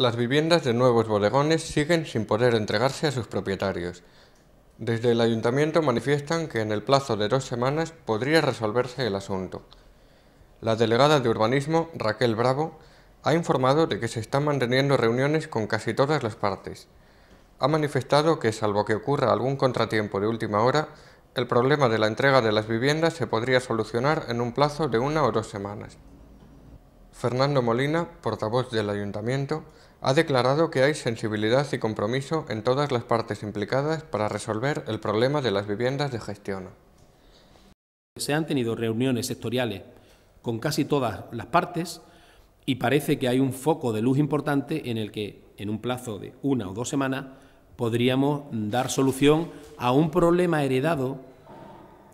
las viviendas de nuevos bodegones siguen sin poder entregarse a sus propietarios. Desde el ayuntamiento manifiestan que en el plazo de dos semanas podría resolverse el asunto. La delegada de urbanismo, Raquel Bravo, ha informado de que se están manteniendo reuniones con casi todas las partes. Ha manifestado que, salvo que ocurra algún contratiempo de última hora, el problema de la entrega de las viviendas se podría solucionar en un plazo de una o dos semanas. Fernando Molina, portavoz del ayuntamiento, ha declarado que hay sensibilidad y compromiso en todas las partes implicadas para resolver el problema de las viviendas de gestión. Se han tenido reuniones sectoriales con casi todas las partes y parece que hay un foco de luz importante en el que, en un plazo de una o dos semanas, podríamos dar solución a un problema heredado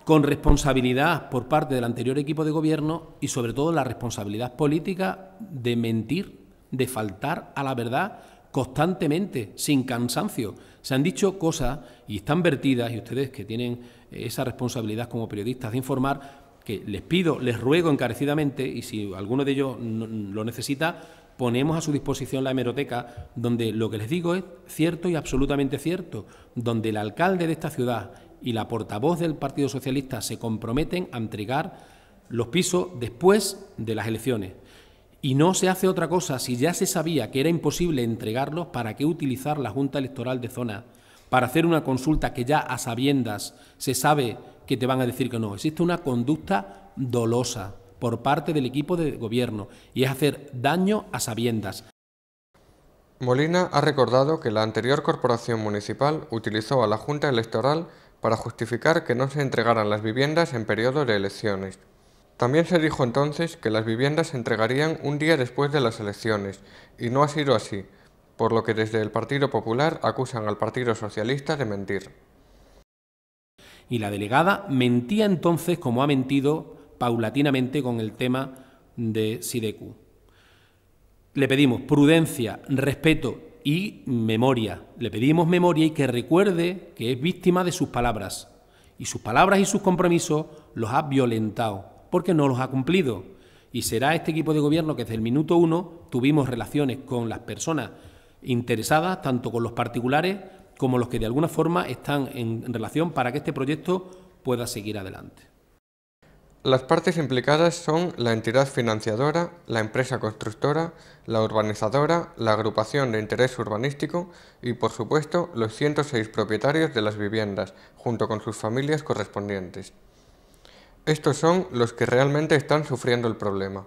con responsabilidad por parte del anterior equipo de gobierno y sobre todo la responsabilidad política de mentir, de faltar a la verdad constantemente, sin cansancio. Se han dicho cosas y están vertidas, y ustedes que tienen eh, esa responsabilidad como periodistas de informar, que les pido, les ruego encarecidamente, y si alguno de ellos lo necesita, ponemos a su disposición la hemeroteca, donde lo que les digo es cierto y absolutamente cierto, donde el alcalde de esta ciudad y la portavoz del Partido Socialista se comprometen a entregar los pisos después de las elecciones. Y no se hace otra cosa, si ya se sabía que era imposible entregarlos, ¿para qué utilizar la Junta Electoral de Zona? Para hacer una consulta que ya a sabiendas se sabe que te van a decir que no. Existe una conducta dolosa por parte del equipo de gobierno y es hacer daño a sabiendas. Molina ha recordado que la anterior corporación municipal utilizó a la Junta Electoral para justificar que no se entregaran las viviendas en periodo de elecciones. También se dijo entonces que las viviendas se entregarían un día después de las elecciones, y no ha sido así, por lo que desde el Partido Popular acusan al Partido Socialista de mentir. Y la delegada mentía entonces como ha mentido paulatinamente con el tema de Sidecu. Le pedimos prudencia, respeto y memoria. Le pedimos memoria y que recuerde que es víctima de sus palabras. Y sus palabras y sus compromisos los ha violentado, porque no los ha cumplido. Y será este equipo de gobierno que desde el minuto uno tuvimos relaciones con las personas interesadas, tanto con los particulares como los que de alguna forma están en relación para que este proyecto pueda seguir adelante. Las partes implicadas son la entidad financiadora, la empresa constructora, la urbanizadora, la agrupación de interés urbanístico y, por supuesto, los 106 propietarios de las viviendas, junto con sus familias correspondientes. Estos son los que realmente están sufriendo el problema.